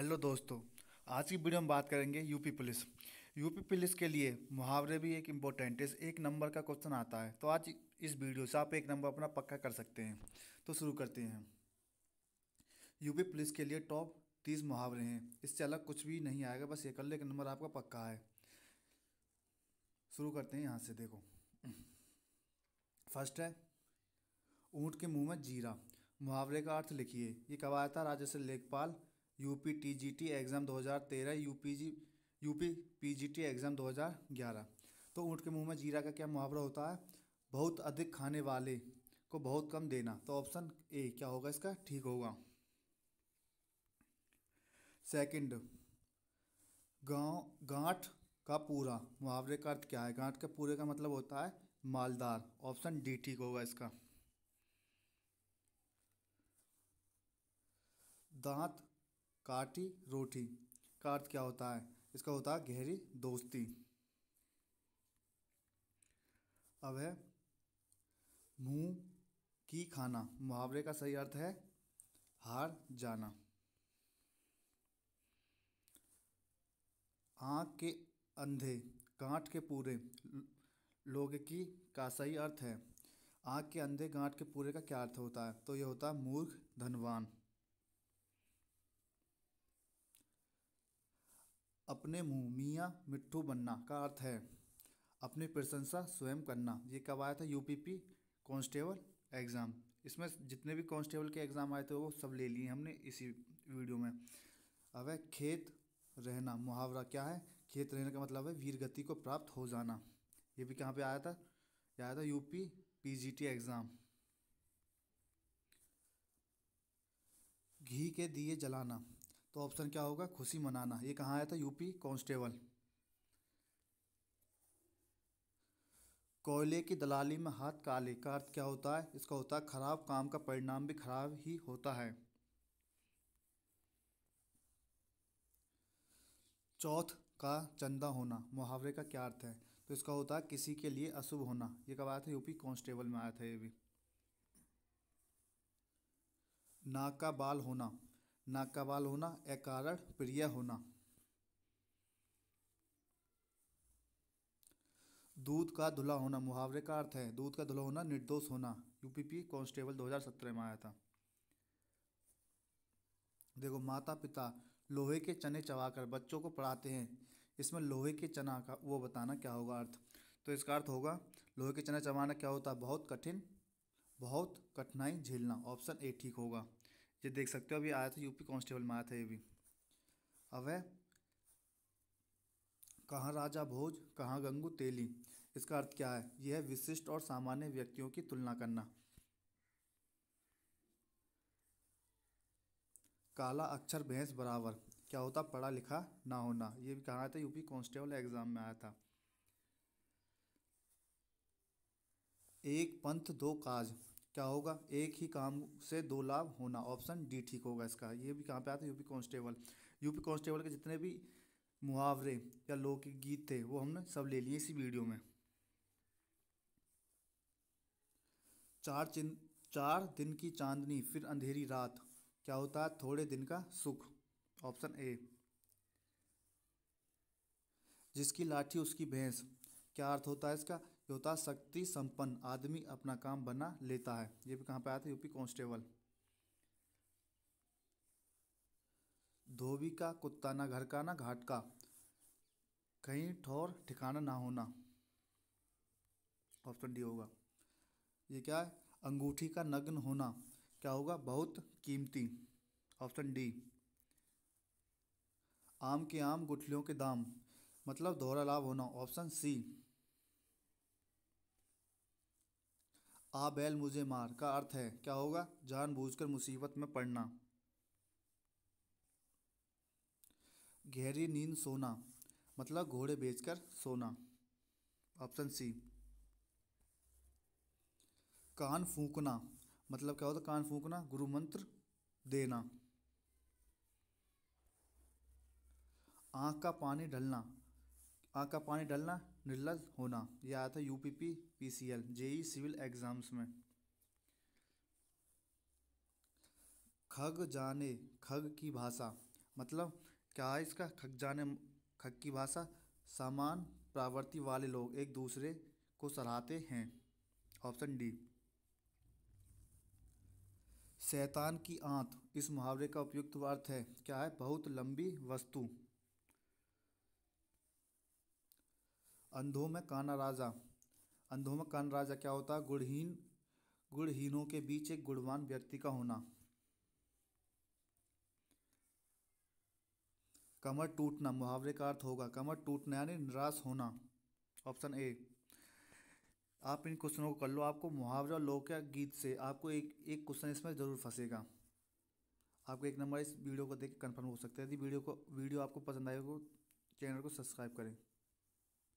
hello दोस्तों आज की वीडियो हम बात करेंगे यूपी पुलिस यूपी पुलिस के लिए मुहावरे भी एक इम्पोर्टेंट है एक नंबर का क्वेश्चन आता है तो आज इस वीडियो से आप एक नंबर अपना पक्का कर सकते हैं तो शुरू करते हैं यूपी पुलिस के लिए टॉप तीस मुहावरे हैं इससे अलग कुछ भी नहीं आएगा बस ये कर एक नंबर आपका पक्का है शुरू करते हैं यहाँ से देखो फर्स्ट है ऊँट के मुँह में जीरा मुहावरे का अर्थ लिखिए ये कब आया था राजस्व लेखपाल UP TGT exam 2013 UPG UP PGT exam 2011 तो ऊँट के मुंह में जीरा का क्या मुहावरा होता है बहुत अधिक खाने वाले को बहुत कम देना तो ऑप्शन ए क्या होगा इसका ठीक होगा सेकंड गांव गांठ का पूरा मुहावरे का अर्थ क्या है गांठ के पूरे का मतलब होता है मालदार ऑप्शन डी ठीक होगा इसका दांत काटी रोटी का अर्थ क्या होता है इसका होता है गहरी दोस्ती अब है मुंह की खाना मुहावरे का सही अर्थ है हार जाना आँख के अंधे गांठ के पूरे लोग की का सही अर्थ है आँख के अंधे गांठ के पूरे का क्या अर्थ होता है तो यह होता है मूर्ख धनवान अपने मुँह मियाँ मिट्ठू बनना का अर्थ है अपनी प्रशंसा स्वयं करना ये कब आया था यूपीपी कांस्टेबल एग्ज़ाम इसमें जितने भी कांस्टेबल के एग्ज़ाम आए थे वो सब ले लिए हमने इसी वीडियो में अब है खेत रहना मुहावरा क्या है खेत रहने का मतलब है वीर गति को प्राप्त हो जाना ये भी कहाँ पे आया था ये आया था यूपी पीजीटी एग्ज़ाम घी के दिए जलाना तो ऑप्शन क्या होगा खुशी मनाना ये कहाँ आया था यूपी कांस्टेबल कोयले की दलाली में हाथ काले का अर्थ क्या होता है इसका होता है खराब काम का परिणाम भी खराब ही होता है चौथ का चंदा होना मुहावरे का क्या अर्थ है तो इसका होता है किसी के लिए अशुभ होना ये कब आया था यूपी कांस्टेबल में आया था ये भी नाक का बाल होना नाकाबाल होना अकारण प्रिय होना दूध का धुला होना मुहावरे का अर्थ है दूध का धुला होना निर्दोष होना यूपीपी कांस्टेबल 2017 में आया था देखो माता पिता लोहे के चने चबाकर बच्चों को पढ़ाते हैं इसमें लोहे के चना का वो बताना क्या होगा अर्थ तो इसका अर्थ होगा लोहे के चना चबाना क्या होता है बहुत कठिन बहुत कठिनाई झेलना ऑप्शन ए ठीक होगा ये देख सकते हो अभी आया था यूपी कांस्टेबल में आया था ये भी अब है कहाँ राजा भोज कहाँ गंगू तेली इसका अर्थ क्या है यह है विशिष्ट और सामान्य व्यक्तियों की तुलना करना काला अक्षर भैंस बराबर क्या होता पढ़ा लिखा ना होना ये भी कहा था यूपी कांस्टेबल एग्जाम में आया था एक पंथ दो काज क्या होगा एक ही काम से दो लाभ होना ऑप्शन डी ठीक होगा इसका ये भी कहाँ पे आता है यूपी कांस्टेबल यूपी कांस्टेबल के जितने भी मुहावरे या लोक गीत थे वो हमने सब ले लिए इसी वीडियो में चार चिन चार दिन की चांदनी फिर अंधेरी रात क्या होता है थोड़े दिन का सुख ऑप्शन ए जिसकी लाठी उसकी भैंस क्या अर्थ होता है इसका होता शक्ति संपन्न आदमी अपना काम बना लेता है ये भी कहाँ पे आया था यूपी कांस्टेबल धोबी का कुत्ता ना घर का ना घाट का कहीं ठोर ठिकाना ना होना ऑप्शन डी होगा ये क्या है अंगूठी का नग्न होना क्या होगा बहुत कीमती ऑप्शन डी आम के आम गुठलियों के दाम मतलब दोहरा लाभ होना ऑप्शन सी आ बैल मुझे मार का अर्थ है क्या होगा जानबूझकर मुसीबत में पड़ना गहरी नींद सोना मतलब घोड़े बेचकर सोना ऑप्शन सी कान फूकना मतलब क्या होता कान फूकना गुरु मंत्र देना आँख का पानी ढलना आँख का पानी डलना निर्लज होना यह आया था UPP PCL JE civil exams में खग जाने खग की भाषा मतलब क्या है इसका खग जाने खग की भाषा समान प्रावृत्ति वाले लोग एक दूसरे को सराहते हैं ऑप्शन डी शैतान की आंत इस मुहावरे का उपयुक्त अर्थ है क्या है बहुत लंबी वस्तु अंधों में काना राजा अंधों में काना राजा क्या होता है गुणहीन गुणहीनों के बीच एक गुणवान व्यक्ति का होना कमर टूटना मुहावरे का अर्थ होगा कमर टूटना यानी निराश होना ऑप्शन ए आप इन क्वेश्चनों को कर लो आपको मुहावरा लोक या गीत से आपको एक एक क्वेश्चन इसमें ज़रूर फंसेगा आपको एक नंबर इस वीडियो को देख कन्फर्म हो सकता है यदि वीडियो को वीडियो आपको पसंद आए तो चैनल को सब्सक्राइब करें